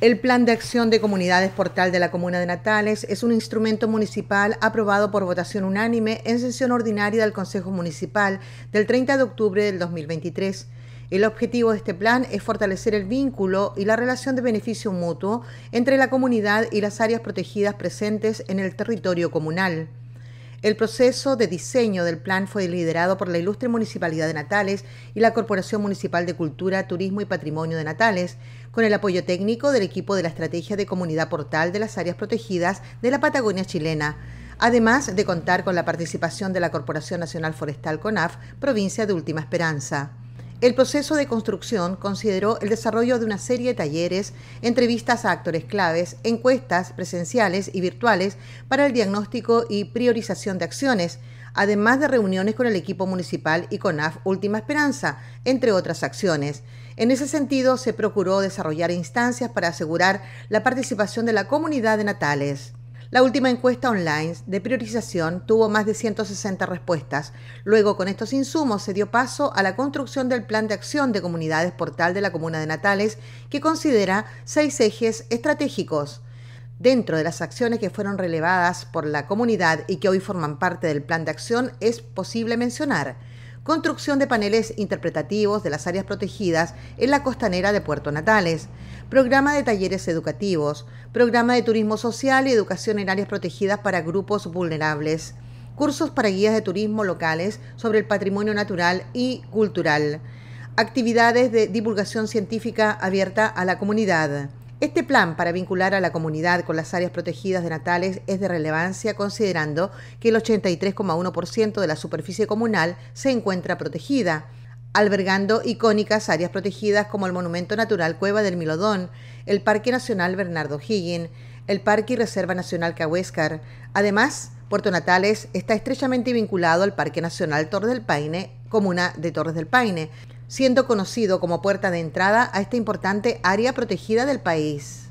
El Plan de Acción de Comunidades Portal de la Comuna de Natales es un instrumento municipal aprobado por votación unánime en sesión ordinaria del Consejo Municipal del 30 de octubre del 2023. El objetivo de este plan es fortalecer el vínculo y la relación de beneficio mutuo entre la comunidad y las áreas protegidas presentes en el territorio comunal. El proceso de diseño del plan fue liderado por la Ilustre Municipalidad de Natales y la Corporación Municipal de Cultura, Turismo y Patrimonio de Natales, con el apoyo técnico del equipo de la Estrategia de Comunidad Portal de las Áreas Protegidas de la Patagonia Chilena, además de contar con la participación de la Corporación Nacional Forestal CONAF, provincia de Última Esperanza. El proceso de construcción consideró el desarrollo de una serie de talleres, entrevistas a actores claves, encuestas presenciales y virtuales para el diagnóstico y priorización de acciones, además de reuniones con el equipo municipal y con AF Última Esperanza, entre otras acciones. En ese sentido, se procuró desarrollar instancias para asegurar la participación de la comunidad de Natales. La última encuesta online de priorización tuvo más de 160 respuestas. Luego, con estos insumos, se dio paso a la construcción del Plan de Acción de Comunidades Portal de la Comuna de Natales, que considera seis ejes estratégicos. Dentro de las acciones que fueron relevadas por la comunidad y que hoy forman parte del plan de acción es posible mencionar construcción de paneles interpretativos de las áreas protegidas en la costanera de Puerto Natales, programa de talleres educativos, programa de turismo social y educación en áreas protegidas para grupos vulnerables, cursos para guías de turismo locales sobre el patrimonio natural y cultural, actividades de divulgación científica abierta a la comunidad. Este plan para vincular a la comunidad con las áreas protegidas de Natales es de relevancia considerando que el 83,1% de la superficie comunal se encuentra protegida, albergando icónicas áreas protegidas como el Monumento Natural Cueva del Milodón, el Parque Nacional Bernardo Higgin, el Parque y Reserva Nacional Cahuéscar. Además, Puerto Natales está estrechamente vinculado al Parque Nacional Torres del Paine, comuna de Torres del Paine, siendo conocido como puerta de entrada a esta importante área protegida del país.